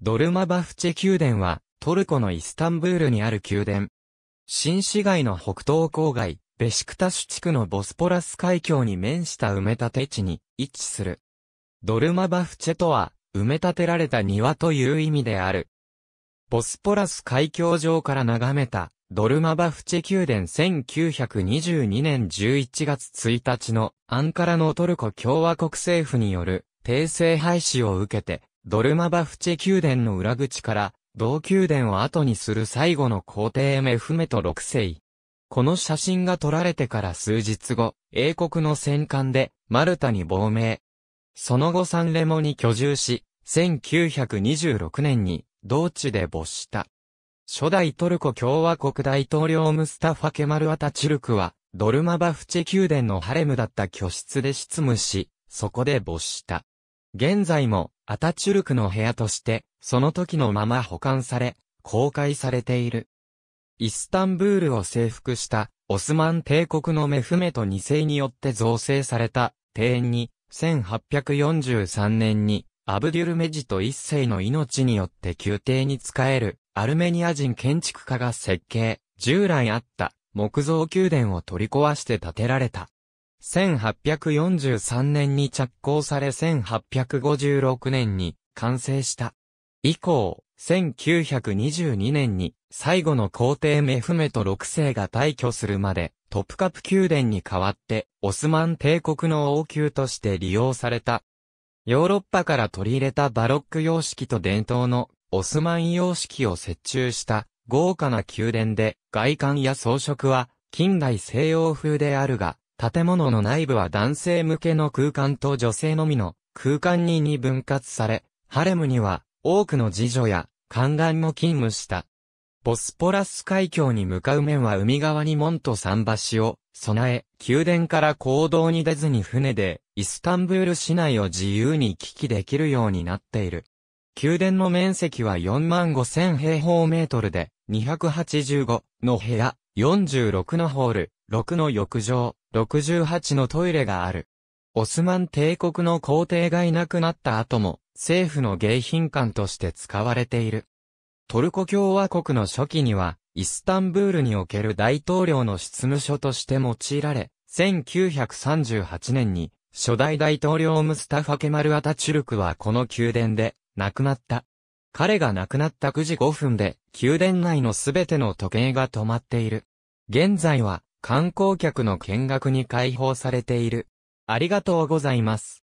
ドルマバフチェ宮殿は、トルコのイスタンブールにある宮殿。新市街の北東郊外、ベシクタシュ地区のボスポラス海峡に面した埋め立て地に位置する。ドルマバフチェとは、埋め立てられた庭という意味である。ボスポラス海峡上から眺めた、ドルマバフチェ宮殿1922年11月1日のアンカラのトルコ共和国政府による、訂正廃止を受けて、ドルマバフチェ宮殿の裏口から、同宮殿を後にする最後の皇帝メフメト6世。この写真が撮られてから数日後、英国の戦艦で、マルタに亡命。その後サンレモに居住し、1926年に、同地で没した。初代トルコ共和国大統領ムスタファ・ケマル・アタチルクは、ドルマバフチェ宮殿のハレムだった居室で執務し、そこで没した。現在も、アタチュルクの部屋として、その時のまま保管され、公開されている。イスタンブールを征服したオスマン帝国のメフメト2世によって造成された庭園に1843年にアブデュルメジト1世の命によって宮廷に仕えるアルメニア人建築家が設計、従来あった木造宮殿を取り壊して建てられた。1843年に着工され1856年に完成した。以降、1922年に最後の皇帝メフメト6世が退去するまでトップカプ宮殿に代わってオスマン帝国の王宮として利用された。ヨーロッパから取り入れたバロック様式と伝統のオスマン様式を設置した豪華な宮殿で外観や装飾は近代西洋風であるが建物の内部は男性向けの空間と女性のみの空間にに分割され、ハレムには多くの次女や宦官も勤務した。ボスポラス海峡に向かう面は海側に門と桟橋を備え、宮殿から行動に出ずに船でイスタンブール市内を自由に行き来できるようになっている。宮殿の面積は4万5千平方メートルで、285の部屋、46のホール、6の浴場、68のトイレがある。オスマン帝国の皇帝がいなくなった後も、政府の迎賓館として使われている。トルコ共和国の初期には、イスタンブールにおける大統領の執務所として用いられ、1938年に、初代大統領ムスタファ・ケマル・アタチュルクはこの宮殿で、亡くなった。彼が亡くなった9時5分で、宮殿内のすべての時計が止まっている。現在は、観光客の見学に開放されている。ありがとうございます。